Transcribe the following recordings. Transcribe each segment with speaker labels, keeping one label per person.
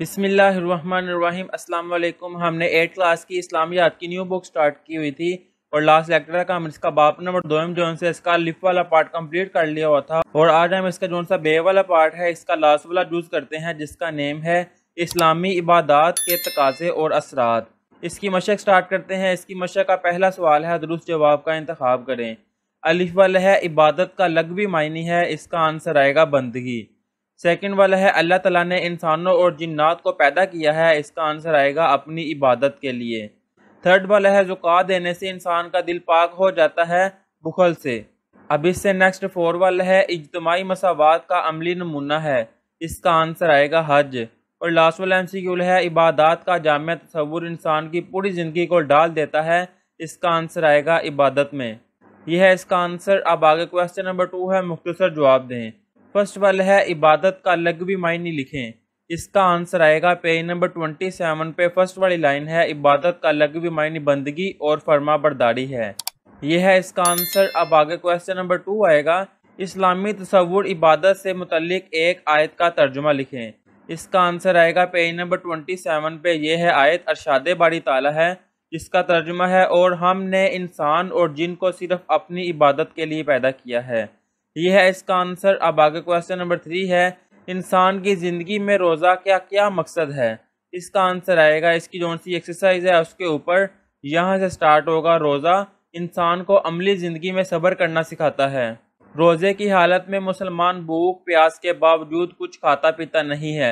Speaker 1: बिसमीम अल्लाम हमने एट क्लास की इस्लामियात की न्यू बुक स्टार्ट की हुई थी और लास्ट लेक्चर का हम इसका बाप नंबर दो जो इसका लिफ वाला पार्ट कंप्लीट कर लिया हुआ था और आज हम इसका जो सा बे वाला पार्ट है इसका लास्ट वाला जूज करते हैं जिसका नेम है इस्लामी इबादत के तकाजे और असरात इसकी मशक स्टार्ट करते हैं इसकी मशक का पहला सवाल है दुरुस्त जवाब का इंतखब करें अलिफ वाल है इबादत का लगवी मायनी है इसका आंसर आएगा बंदगी सेकंड वाला है अल्लाह ताला ने इंसानों और जिन्नात को पैदा किया है इसका आंसर आएगा अपनी इबादत के लिए थर्ड वाला है जुका देने से इंसान का दिल पाक हो जाता है बुखल से अब इससे नेक्स्ट फोर वाला है इजतमाही मसावत का अमली नमूना है इसका आंसर आएगा हज और लास्ट वाला एम सी क्यूल है इबादत का जाम तस्वूर इंसान की पूरी ज़िंदगी को डाल देता है इसका आंसर आएगा इबादत में यह है इसका आंसर अब आगे क्वेश्चन नंबर टू है मुख्तसर जवाब दें फर्स्ट वाला है इबादत का लगवी मायने लिखें इसका आंसर आएगा पेज नंबर ट्वेंटी सेवन पे फर्स्ट वाली लाइन है इबादत का भी मायने बंदगी और फर्मा बरदारी है यह है इसका आंसर अब आगे क्वेश्चन नंबर टू आएगा इस्लामी तस्वुर इबादत से मुतलिक एक आयत का तर्जुमा लिखें इसका आंसर आएगा पेज नंबर ट्वेंटी सेवन पे यह है आयत अरशाद बारी ताला है जिसका तर्जुमा है और हमने इंसान और जिन को सिर्फ अपनी इबादत के लिए पैदा किया है ये है इसका आंसर अब आगे क्वेश्चन नंबर थ्री है इंसान की ज़िंदगी में रोज़ा क्या क्या मकसद है इसका आंसर आएगा इसकी जो सी एक्सरसाइज है उसके ऊपर यहाँ से स्टार्ट होगा रोज़ा इंसान को अमली ज़िंदगी में सब्र करना सिखाता है रोज़े की हालत में मुसलमान भूख प्यास के बावजूद कुछ खाता पीता नहीं है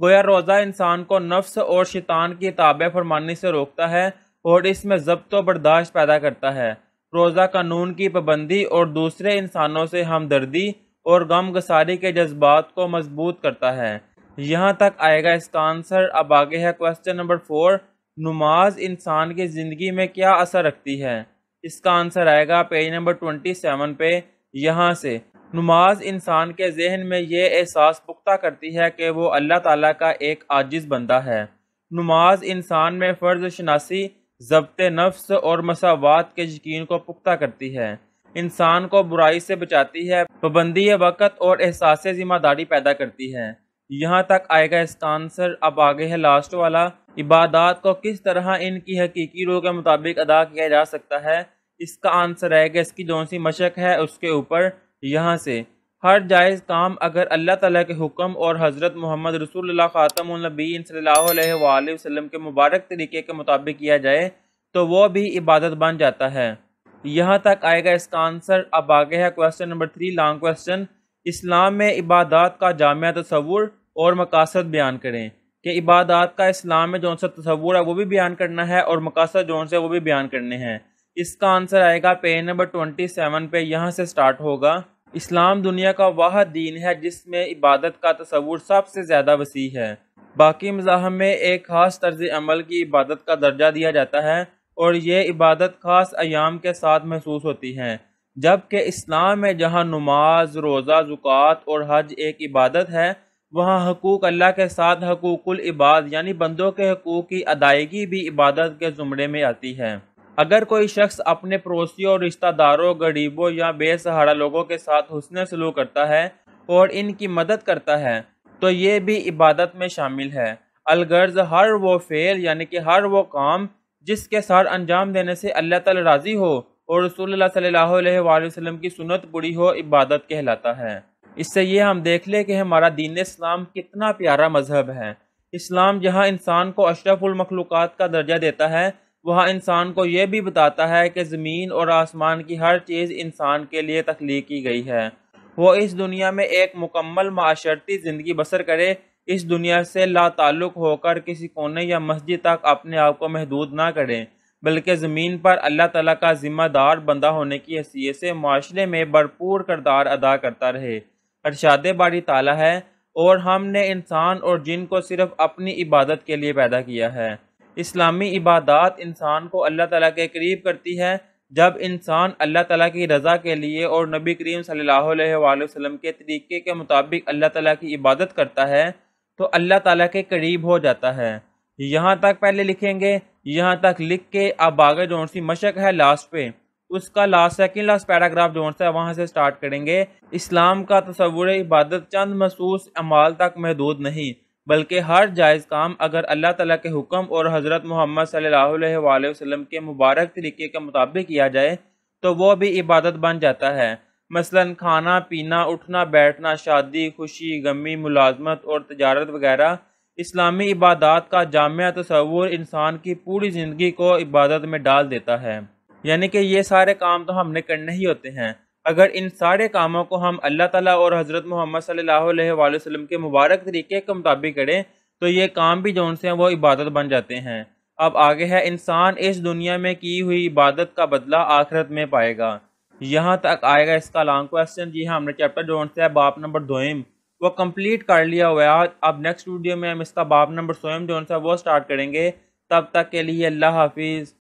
Speaker 1: गोया रोज़ा इंसान को नफ्स और शैतान की ताबे फरमानी से रोकता है और इसमें जब्त बर्दाश्त पैदा करता है रोज़ा कानून की पाबंदी और दूसरे इंसानों से हमदर्दी और गम गसारी के जज्बात को मजबूत करता है यहाँ तक आएगा इसका आंसर अब आगे है क्वेश्चन नंबर फोर नमाज इंसान की ज़िंदगी में क्या असर रखती है इसका आंसर आएगा पेज नंबर ट्वेंटी सेवन पे यहाँ से नमाज इंसान के जहन में ये एहसास पुख्ता करती है कि वो अल्लाह ताला का एक आजिज़ बंदा है नमाज इंसान में फ़र्ज शनासी जब्त नफ्स और मसावत के यकीन को पुख्ता करती है इंसान को बुराई से बचाती है पाबंदी वक़्त और एहसास ज़िम्मेदारी पैदा करती है यहाँ तक आएगा इसका आंसर अब आगे है लास्ट वाला इबादत को किस तरह इनकी हकीकी रूह के मुताबिक अदा किया जा सकता है इसका आंसर आएगा इसकी जौन सी मशक है उसके ऊपर यहाँ से हर जायज़ काम अगर अल्लाह ताला के हुक्म और हज़रत मोहम्मद रसूल ख़ातमनबीन वसल्लम के मुबारक तरीके के मुताबिक किया जाए तो वह भी इबादत बन जाता है यहाँ तक आएगा इसका आंसर अब आगे है question number three long question इस्लाम में इबादत का जाम तस्वूर और मकासद बयान करें कि इबादत का इस्लाम में जौन सा तस्वूर है वो भी बयान करना है और मकासद जौन से वो भी बयान करने हैं इसका आंसर आएगा पेज नंबर ट्वेंटी सेवन पे यहाँ से स्टार्ट होगा इस्लाम दुनिया का वह दीन है जिसमें इबादत का तस्वूर सबसे ज़्यादा वसी है बाकी मजाब में एक ख़ास तर्ज अमल की इबादत का दर्जा दिया जाता है और ये इबादत ख़ास अयाम के साथ महसूस होती है जबकि इस्लाम में जहाँ नमाज रोज़ा ज़ुक़ात और हज एक इबादत है वहाँ हकूक़ अल्लाह के साथ हकूक़ल इबाद यानी बंदों के हकूक़ की अदायगी भी इबादत के ज़ुमरे में आती है अगर कोई शख्स अपने पड़ोसियों और रिश्तेदारों गरीबों या बेसहारा लोगों के साथ हुसन सलूक करता है और इनकी मदद करता है तो ये भी इबादत में शामिल है अलगर्ज हर वो फेल यानी कि हर वो काम जिसके साथ अंजाम देने से अल्लाह ताला राज़ी हो और रसूल सल्लल्लाहु अलैहि की सुनत बुरी हो इबादत कहलाता है इससे ये हम देख लें कि हमारा दीन इस्लाम कितना प्यारा मज़हब है इस्लाम जहाँ इंसान को अशरफुलमखलूक़ात का दर्जा देता है वह इंसान को यह भी बताता है कि ज़मीन और आसमान की हर चीज़ इंसान के लिए तख्लीक की गई है वो इस दुनिया में एक मुकम्मल माशरती ज़िंदगी बसर करे इस दुनिया से लाताल्लुक होकर किसी कोने या मस्जिद तक अपने आप को महदूद ना करें बल्कि ज़मीन पर अल्लाह तला का ज़िम्मेदार बंदा होने की हैसीत से माशरे में भरपूर करदार अदा करता रहे अरशाद बारी ताला है और हमने इंसान और जिन को सिर्फ अपनी इबादत के लिए पैदा किया है इस्लामी इबादत इंसान को अल्लाह ताला के करीब करती है जब इंसान अल्लाह ताला की रज़ा के लिए और नबी करीम सल्लल्लाहु अलैहि वसल्लम के तरीके के मुताबिक अल्लाह ताला की इबादत करता है तो अल्लाह ताला के करीब हो जाता है यहाँ तक पहले लिखेंगे यहाँ तक लिख के अब आगे जो सी मशक है लास्ट पे उसका लास्ट सेकेंड लास्ट पैराग्राफ जो सा है वहाँ से स्टार्ट करेंगे इस्लाम का तस्वुर इबादत चंद महसूस अमाल तक महदूद नहीं बल्कि हर जायज़ काम अगर अल्लाह ताला के हुक्म और हज़रत मोहम्मद सल्लल्लाहु अलैहि वसल्लम के मुबारक तरीके के मुताबिक किया जाए तो वो भी इबादत बन जाता है मसलन खाना पीना उठना बैठना शादी खुशी गमी मुलाजमत और तजारत वगैरह इस्लामी इबादत का जामिया तस्वूर इंसान की पूरी ज़िंदगी को इबादत में डाल देता है यानी कि ये सारे काम तो हमने करने ही होते हैं अगर इन सारे कामों को हम अल्लाह ताला और हज़रत मोहम्मद सल्लल्लाहु अलैहि के मुबारक तरीके के मुताबिक करें तो ये काम भी जो से हैं वो इबादत बन जाते हैं अब आगे है इंसान इस दुनिया में की हुई इबादत का बदला आखिरत में पाएगा यहाँ तक आएगा इसका लॉन्ग क्वेश्चन जी हाँ हमने चैप्टर जो उनसे है बाप नंबर दोम वो कम्प्लीट कर लिया हुआ है अब नेक्स्ट वीडियो में हम इसका बाप नंबर सोम जो उनसे वो स्टार्ट करेंगे तब तक के लिए अल्लाह हाफिज़